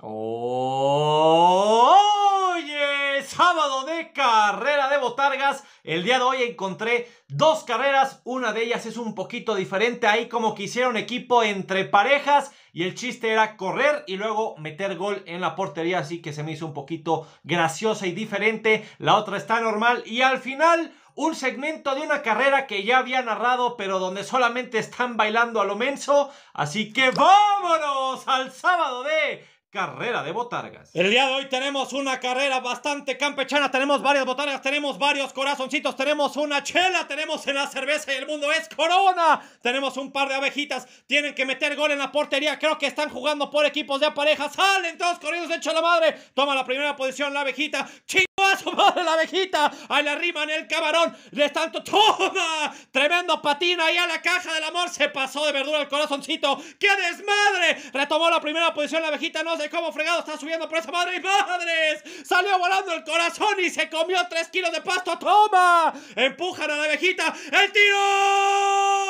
Oye, sábado de carrera de botargas. El día de hoy encontré dos carreras. Una de ellas es un poquito diferente. Ahí como que hicieron equipo entre parejas. Y el chiste era correr y luego meter gol en la portería. Así que se me hizo un poquito graciosa y diferente. La otra está normal. Y al final un segmento de una carrera que ya había narrado, pero donde solamente están bailando a lo menso. Así que vámonos al sábado de carrera de botargas. El día de hoy tenemos una carrera bastante campechana, tenemos varias botargas, tenemos varios corazoncitos, tenemos una chela, tenemos en la cerveza y el mundo es corona. Tenemos un par de abejitas, tienen que meter gol en la portería, creo que están jugando por equipos de pareja, salen todos corridos, hecho la madre, toma la primera posición la abejita, chico a su madre la abejita, ahí la rima en el camarón, le están toma, tremendo patina ahí a la caja del amor, se pasó de verdura el corazoncito, ¡qué desmadre! Retomó la primera posición la abejita, no se como fregado está subiendo por esa madre y madres. Salió volando el corazón y se comió 3 kilos de pasto. ¡Toma! Empujan a la abejita. ¡El tiro!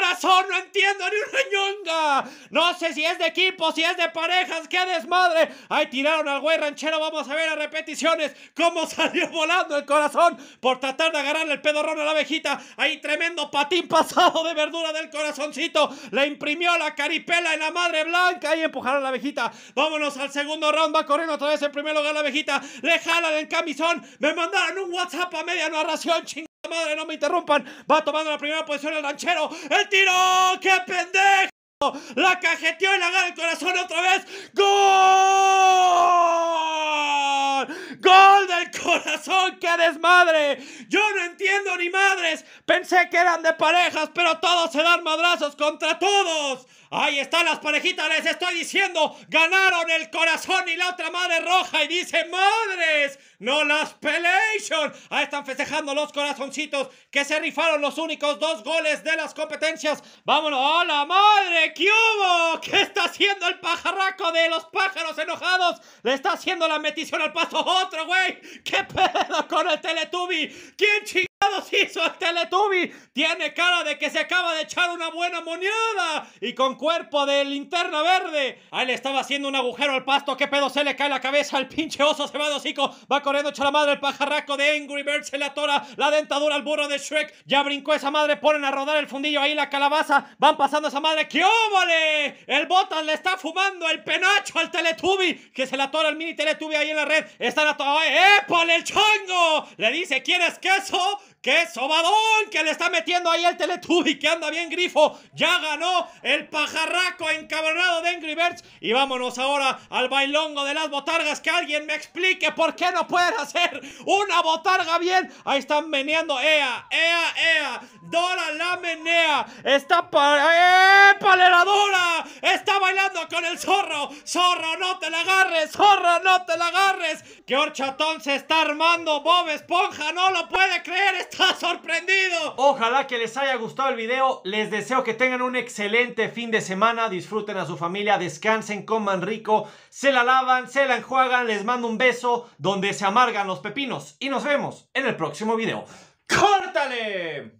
corazón, no entiendo ni una ñonga. No sé si es de equipo, si es de parejas, qué desmadre. Ahí tiraron al güey ranchero, vamos a ver a repeticiones cómo salió volando el corazón por tratar de agarrarle el pedorrón a la abejita. Ahí tremendo patín pasado de verdura del corazoncito. Le imprimió la caripela en la madre blanca y empujaron a la abejita. Vámonos al segundo round, va corriendo otra vez en primer lugar la abejita. Le jalan el camisón. Me mandaron un WhatsApp a media narración, chingada madre, no me interrumpan. Va tomando la primera posición el ranchero. ¡El tiro! ¡Qué pendejo! La cajeteó y la gana el corazón otra vez. ¡Gol! ¡Gol! corazón, qué desmadre. Yo no entiendo ni madres. Pensé que eran de parejas, pero todos se dan madrazos contra todos. Ahí están las parejitas, les estoy diciendo, ganaron el corazón y la otra madre roja y dice, madres, no las pelation. Ahí están festejando los corazoncitos que se rifaron los únicos dos goles de las competencias. Vámonos, hola madre, ¿qué hubo? ¿Qué está haciendo el pajarraco de los pájaros enojados? Le está haciendo la metición al paso otro, güey. ¿Qué pedo con el Teletubi? ¿Quién ching... Hizo el Teletubi. Tiene cara de que se acaba de echar una buena moñada Y con cuerpo de linterna verde. Ahí le estaba haciendo un agujero al pasto. ¿Qué pedo se le cae la cabeza al pinche oso? Se va de hocico. Va corriendo echa la madre el pajarraco de Angry Birds. Se le atora la dentadura al burro de Shrek. Ya brincó esa madre. Ponen a rodar el fundillo ahí la calabaza. Van pasando esa madre. ¡Qué óvole! El botas le está fumando el penacho al Teletubi. Que se le atora el mini Teletubi ahí en la red. Están a ¡Eh, el chongo! Le dice, ¿quieres queso? ¡Qué sobadón que le está metiendo ahí el Teletubi! ¡Que anda bien grifo! ¡Ya ganó el pajarraco encabronado de Angry Birds! Y vámonos ahora al bailongo de las botargas. ¡Que alguien me explique por qué no pueden hacer una botarga bien! Ahí están meneando. ¡Ea! ¡Ea! ¡Ea! ¡Dora la menea! ¡Está para con el zorro. Zorro, no te la agarres. Zorro, no te la agarres. Que horchatón se está armando. Bob Esponja no lo puede creer. Está sorprendido. Ojalá que les haya gustado el video. Les deseo que tengan un excelente fin de semana. Disfruten a su familia. Descansen, coman rico. Se la lavan, se la enjuagan. Les mando un beso donde se amargan los pepinos. Y nos vemos en el próximo video. ¡Córtale!